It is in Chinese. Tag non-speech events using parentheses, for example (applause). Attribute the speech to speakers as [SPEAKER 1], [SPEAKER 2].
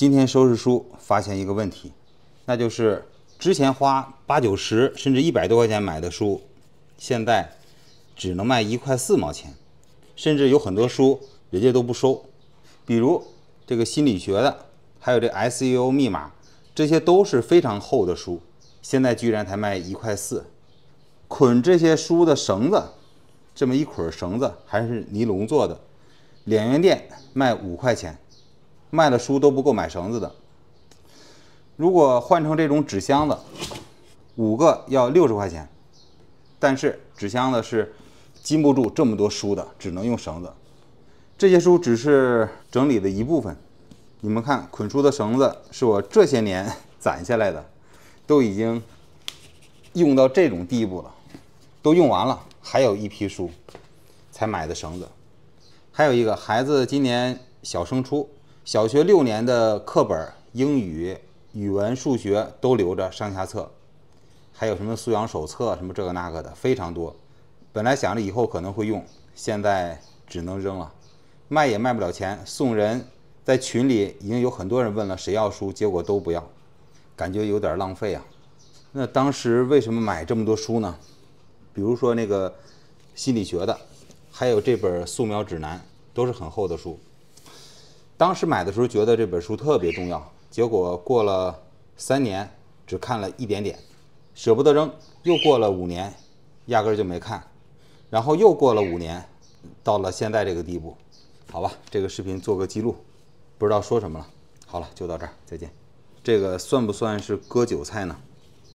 [SPEAKER 1] 今天收拾书，发现一个问题，那就是之前花八九十甚至一百多块钱买的书，现在只能卖一块四毛钱，甚至有很多书人家都不收。比如这个心理学的，还有这 SEO 密码，这些都是非常厚的书，现在居然才卖一块四。捆这些书的绳子，这么一捆绳子还是尼龙做的，两元店卖五块钱。卖的书都不够买绳子的。如果换成这种纸箱子，五个要六十块钱。但是纸箱子是禁不住这么多书的，只能用绳子。这些书只是整理的一部分。你们看，捆书的绳子是我这些年 (laughs) 攒下来的，都已经用到这种地步了，都用完了。还有一批书，才买的绳子。还有一个孩子今年小升初。小学六年的课本，英语、语文、数学都留着上下册，还有什么素养手册什么这个那个的非常多。本来想着以后可能会用，现在只能扔了，卖也卖不了钱，送人。在群里已经有很多人问了谁要书，结果都不要，感觉有点浪费啊。那当时为什么买这么多书呢？比如说那个心理学的，还有这本素描指南，都是很厚的书。当时买的时候觉得这本书特别重要，结果过了三年只看了一点点，舍不得扔；又过了五年，压根就没看；然后又过了五年，到了现在这个地步，好吧，这个视频做个记录，不知道说什么了。好了，就到这儿，再见。这个算不算是割韭菜呢？